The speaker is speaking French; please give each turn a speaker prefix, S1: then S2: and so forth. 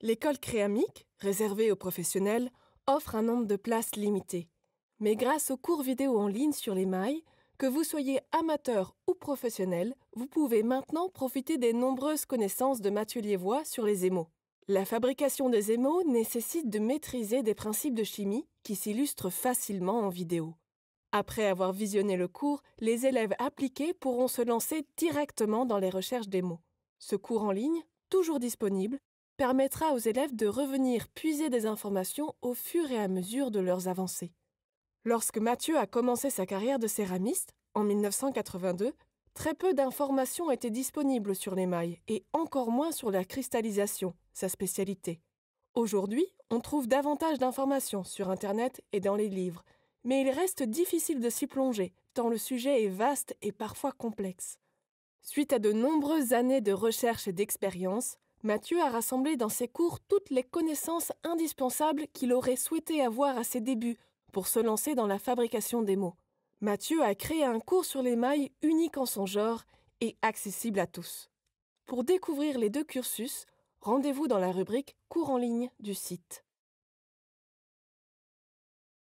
S1: L'école créamique, réservée aux professionnels, offre un nombre de places limité. Mais grâce aux cours vidéo en ligne sur les mailles, que vous soyez amateur ou professionnel, vous pouvez maintenant profiter des nombreuses connaissances de Mathieu Voix sur les émaux. La fabrication des émaux nécessite de maîtriser des principes de chimie qui s'illustrent facilement en vidéo. Après avoir visionné le cours, les élèves appliqués pourront se lancer directement dans les recherches d'émaux. Ce cours en ligne, toujours disponible, permettra aux élèves de revenir puiser des informations au fur et à mesure de leurs avancées. Lorsque Mathieu a commencé sa carrière de céramiste, en 1982, très peu d'informations étaient disponibles sur l'émail, et encore moins sur la cristallisation, sa spécialité. Aujourd'hui, on trouve davantage d'informations sur Internet et dans les livres, mais il reste difficile de s'y plonger, tant le sujet est vaste et parfois complexe. Suite à de nombreuses années de recherche et d'expérience, Mathieu a rassemblé dans ses cours toutes les connaissances indispensables qu'il aurait souhaité avoir à ses débuts pour se lancer dans la fabrication des mots. Mathieu a créé un cours sur les mailles unique en son genre et accessible à tous. Pour découvrir les deux cursus, rendez-vous dans la rubrique Cours en ligne du site.